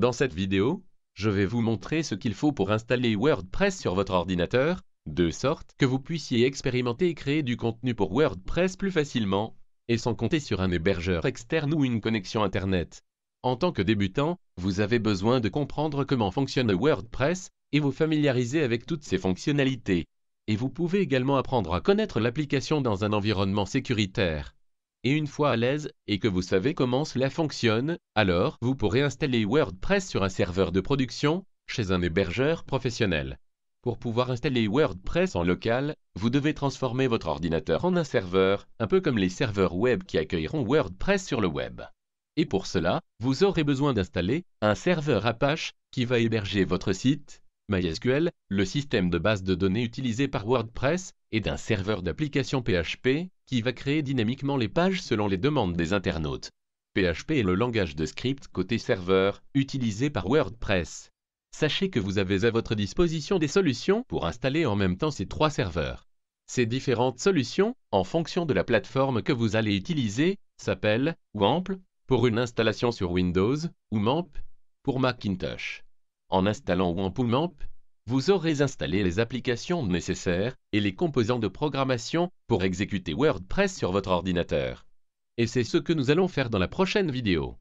Dans cette vidéo, je vais vous montrer ce qu'il faut pour installer WordPress sur votre ordinateur, de sorte que vous puissiez expérimenter et créer du contenu pour WordPress plus facilement, et sans compter sur un hébergeur externe ou une connexion Internet. En tant que débutant, vous avez besoin de comprendre comment fonctionne WordPress et vous familiariser avec toutes ses fonctionnalités. Et vous pouvez également apprendre à connaître l'application dans un environnement sécuritaire. Et une fois à l'aise, et que vous savez comment cela fonctionne, alors vous pourrez installer WordPress sur un serveur de production, chez un hébergeur professionnel. Pour pouvoir installer WordPress en local, vous devez transformer votre ordinateur en un serveur, un peu comme les serveurs web qui accueilleront WordPress sur le web. Et pour cela, vous aurez besoin d'installer un serveur Apache qui va héberger votre site, MySQL, le système de base de données utilisé par WordPress, et d'un serveur d'application PHP, qui va créer dynamiquement les pages selon les demandes des internautes. PHP est le langage de script côté serveur, utilisé par WordPress. Sachez que vous avez à votre disposition des solutions pour installer en même temps ces trois serveurs. Ces différentes solutions, en fonction de la plateforme que vous allez utiliser, s'appellent WAMP pour une installation sur Windows ou MAMP pour Macintosh. En installant vous aurez installé les applications nécessaires et les composants de programmation pour exécuter WordPress sur votre ordinateur. Et c'est ce que nous allons faire dans la prochaine vidéo.